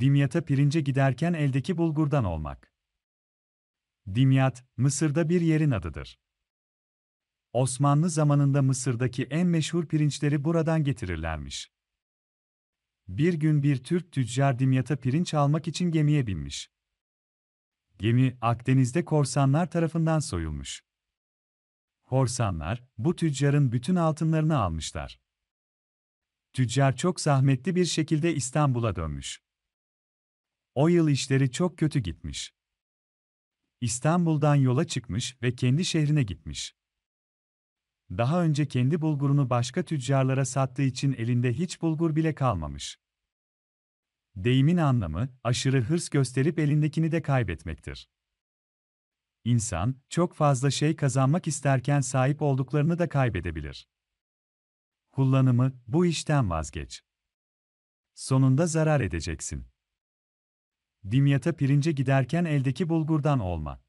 Dimyat'a pirince giderken eldeki bulgurdan olmak. Dimyat, Mısır'da bir yerin adıdır. Osmanlı zamanında Mısır'daki en meşhur pirinçleri buradan getirirlermiş. Bir gün bir Türk tüccar Dimyat'a pirinç almak için gemiye binmiş. Gemi, Akdeniz'de korsanlar tarafından soyulmuş. Korsanlar, bu tüccarın bütün altınlarını almışlar. Tüccar çok zahmetli bir şekilde İstanbul'a dönmüş. O yıl işleri çok kötü gitmiş. İstanbul'dan yola çıkmış ve kendi şehrine gitmiş. Daha önce kendi bulgurunu başka tüccarlara sattığı için elinde hiç bulgur bile kalmamış. Deyimin anlamı, aşırı hırs gösterip elindekini de kaybetmektir. İnsan, çok fazla şey kazanmak isterken sahip olduklarını da kaybedebilir. Kullanımı, bu işten vazgeç. Sonunda zarar edeceksin. Dimyata pirince giderken eldeki bulgurdan olma.